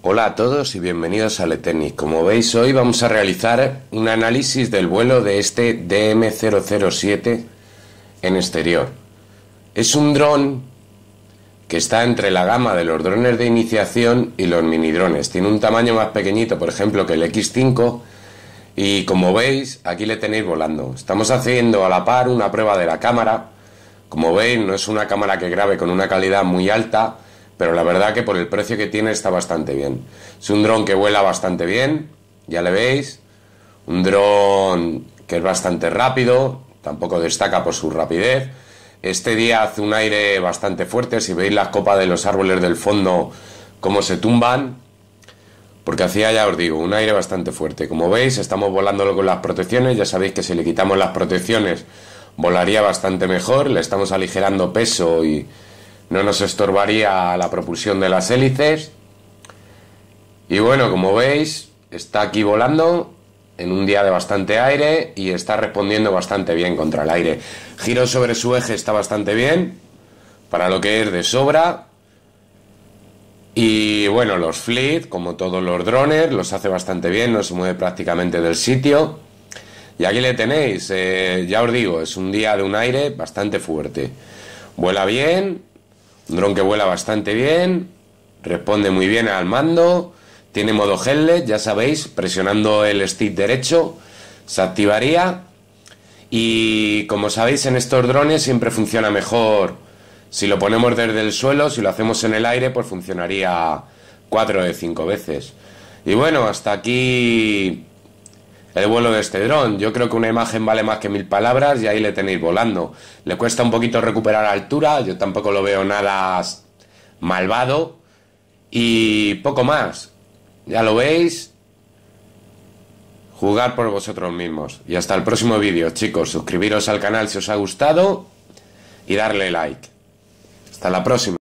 Hola a todos y bienvenidos a Letenis. Como veis hoy vamos a realizar un análisis del vuelo de este DM007 en exterior. Es un dron que está entre la gama de los drones de iniciación y los mini drones Tiene un tamaño más pequeñito, por ejemplo, que el X5 y como veis aquí le tenéis volando. Estamos haciendo a la par una prueba de la cámara. Como veis no es una cámara que grabe con una calidad muy alta, pero la verdad que por el precio que tiene está bastante bien. Es un dron que vuela bastante bien, ya le veis, un dron que es bastante rápido, tampoco destaca por su rapidez. Este día hace un aire bastante fuerte, si veis las copas de los árboles del fondo, cómo se tumban, porque hacía, ya os digo, un aire bastante fuerte. Como veis, estamos volándolo con las protecciones, ya sabéis que si le quitamos las protecciones volaría bastante mejor, le estamos aligerando peso y, no nos estorbaría la propulsión de las hélices. Y bueno, como veis, está aquí volando en un día de bastante aire y está respondiendo bastante bien contra el aire. Giro sobre su eje está bastante bien, para lo que es de sobra. Y bueno, los fleet, como todos los drones, los hace bastante bien, no se mueve prácticamente del sitio. Y aquí le tenéis, eh, ya os digo, es un día de un aire bastante fuerte. Vuela bien, un dron que vuela bastante bien, responde muy bien al mando, tiene modo headlet, ya sabéis, presionando el stick derecho se activaría y como sabéis en estos drones siempre funciona mejor si lo ponemos desde el suelo, si lo hacemos en el aire pues funcionaría 4 de 5 veces. Y bueno, hasta aquí el vuelo de este dron. Yo creo que una imagen vale más que mil palabras y ahí le tenéis volando. Le cuesta un poquito recuperar altura, yo tampoco lo veo nada malvado y poco más. Ya lo veis. Jugar por vosotros mismos. Y hasta el próximo vídeo, chicos. Suscribiros al canal si os ha gustado y darle like. Hasta la próxima.